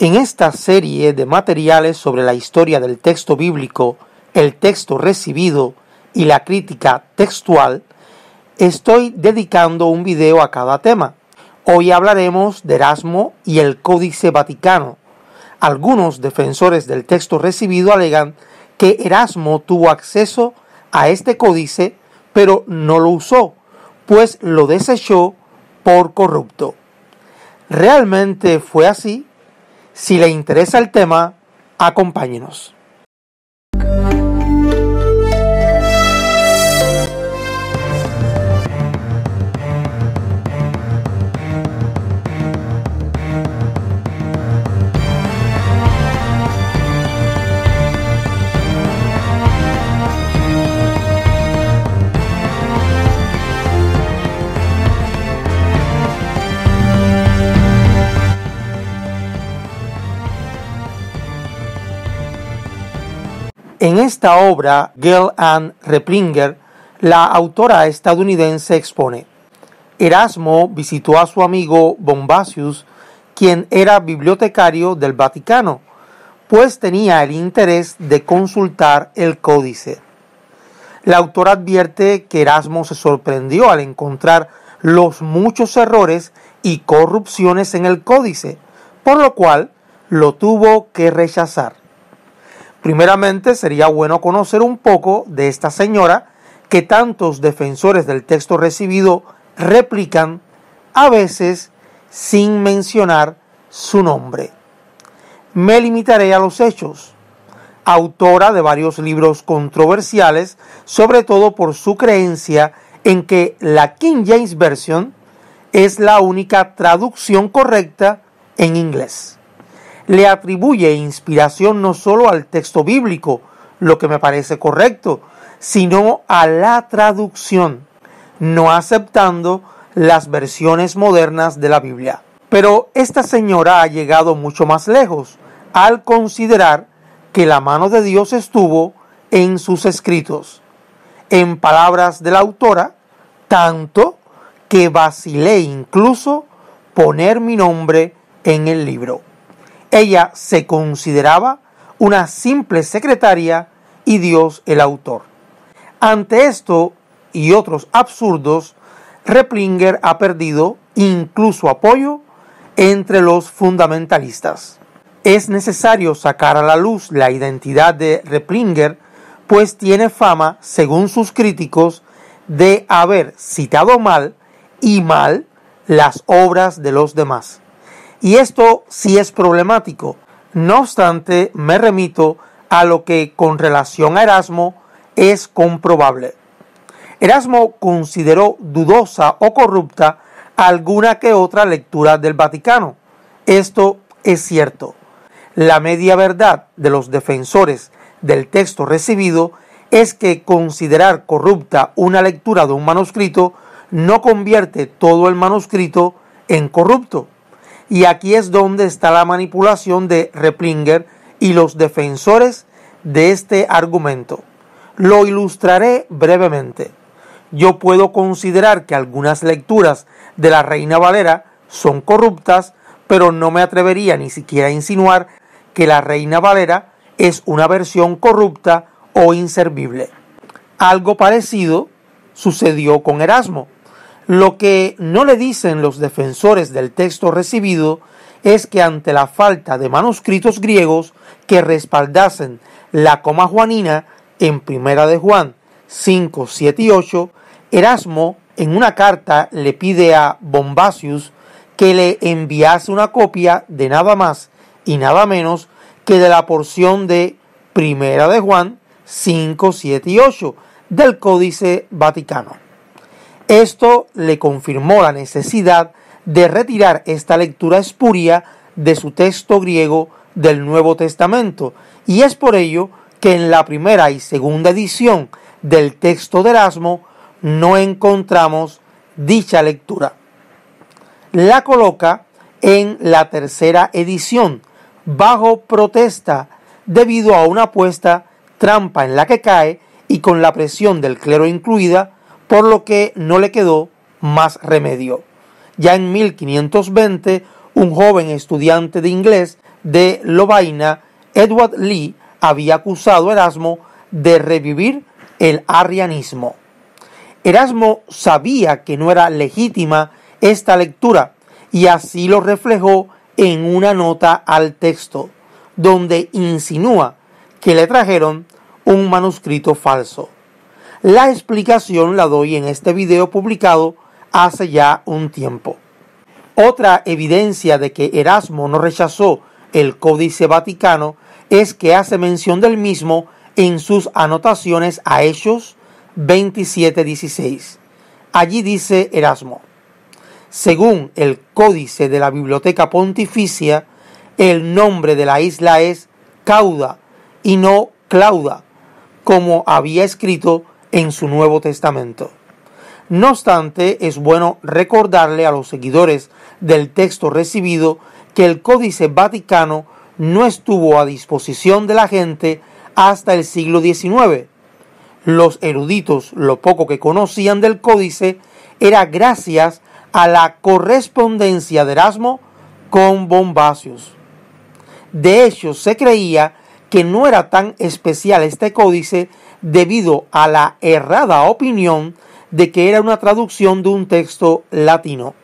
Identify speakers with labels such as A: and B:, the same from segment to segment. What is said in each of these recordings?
A: En esta serie de materiales sobre la historia del texto bíblico, el texto recibido y la crítica textual, estoy dedicando un video a cada tema. Hoy hablaremos de Erasmo y el Códice Vaticano. Algunos defensores del texto recibido alegan que Erasmo tuvo acceso a este códice, pero no lo usó, pues lo desechó por corrupto. ¿Realmente fue así? Si le interesa el tema, acompáñenos. En esta obra, Girl and Replinger, la autora estadounidense expone, Erasmo visitó a su amigo Bombasius, quien era bibliotecario del Vaticano, pues tenía el interés de consultar el códice. La autora advierte que Erasmo se sorprendió al encontrar los muchos errores y corrupciones en el códice, por lo cual lo tuvo que rechazar. Primeramente, sería bueno conocer un poco de esta señora que tantos defensores del texto recibido replican, a veces sin mencionar su nombre. Me limitaré a los hechos. Autora de varios libros controversiales, sobre todo por su creencia en que la King James Version es la única traducción correcta en inglés le atribuye inspiración no solo al texto bíblico, lo que me parece correcto, sino a la traducción, no aceptando las versiones modernas de la Biblia. Pero esta señora ha llegado mucho más lejos al considerar que la mano de Dios estuvo en sus escritos. En palabras de la autora, tanto que vacilé incluso poner mi nombre en el libro. Ella se consideraba una simple secretaria y Dios el autor. Ante esto y otros absurdos, Replinger ha perdido incluso apoyo entre los fundamentalistas. Es necesario sacar a la luz la identidad de Replinger, pues tiene fama, según sus críticos, de haber citado mal y mal las obras de los demás. Y esto sí es problemático. No obstante, me remito a lo que con relación a Erasmo es comprobable. Erasmo consideró dudosa o corrupta alguna que otra lectura del Vaticano. Esto es cierto. La media verdad de los defensores del texto recibido es que considerar corrupta una lectura de un manuscrito no convierte todo el manuscrito en corrupto. Y aquí es donde está la manipulación de Replinger y los defensores de este argumento. Lo ilustraré brevemente. Yo puedo considerar que algunas lecturas de la Reina Valera son corruptas, pero no me atrevería ni siquiera a insinuar que la Reina Valera es una versión corrupta o inservible. Algo parecido sucedió con Erasmo. Lo que no le dicen los defensores del texto recibido es que ante la falta de manuscritos griegos que respaldasen la coma juanina en Primera de Juan 5, 7 y 8, Erasmo en una carta le pide a Bombasius que le enviase una copia de nada más y nada menos que de la porción de Primera de Juan 5, 7 y 8 del Códice Vaticano. Esto le confirmó la necesidad de retirar esta lectura espuria de su texto griego del Nuevo Testamento, y es por ello que en la primera y segunda edición del texto de Erasmo no encontramos dicha lectura. La coloca en la tercera edición, bajo protesta, debido a una apuesta trampa en la que cae y con la presión del clero incluida, por lo que no le quedó más remedio. Ya en 1520, un joven estudiante de inglés de Lovaina, Edward Lee, había acusado a Erasmo de revivir el arrianismo. Erasmo sabía que no era legítima esta lectura y así lo reflejó en una nota al texto, donde insinúa que le trajeron un manuscrito falso. La explicación la doy en este video publicado hace ya un tiempo. Otra evidencia de que Erasmo no rechazó el Códice Vaticano es que hace mención del mismo en sus anotaciones a Hechos 27.16. Allí dice Erasmo, según el Códice de la Biblioteca Pontificia, el nombre de la isla es Cauda y no Clauda, como había escrito en su Nuevo Testamento. No obstante, es bueno recordarle a los seguidores del texto recibido que el Códice Vaticano no estuvo a disposición de la gente hasta el siglo XIX. Los eruditos, lo poco que conocían del Códice, era gracias a la correspondencia de Erasmo con Bombacios. De hecho, se creía que no era tan especial este códice debido a la errada opinión de que era una traducción de un texto latino.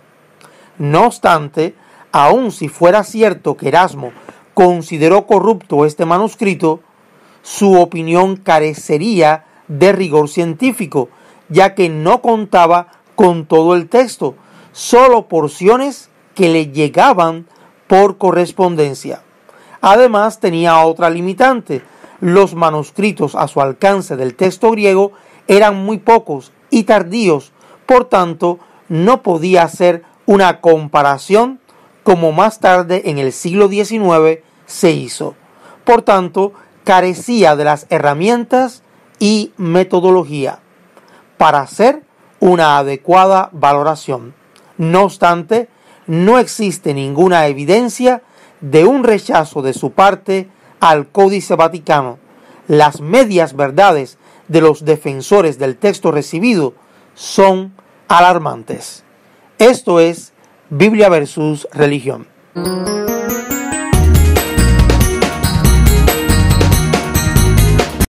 A: No obstante, aun si fuera cierto que Erasmo consideró corrupto este manuscrito, su opinión carecería de rigor científico, ya que no contaba con todo el texto, solo porciones que le llegaban por correspondencia. Además tenía otra limitante, los manuscritos a su alcance del texto griego eran muy pocos y tardíos, por tanto, no podía hacer una comparación como más tarde en el siglo XIX se hizo. Por tanto, carecía de las herramientas y metodología para hacer una adecuada valoración. No obstante, no existe ninguna evidencia de un rechazo de su parte al Códice Vaticano, las medias verdades de los defensores del texto recibido son alarmantes. Esto es Biblia versus religión.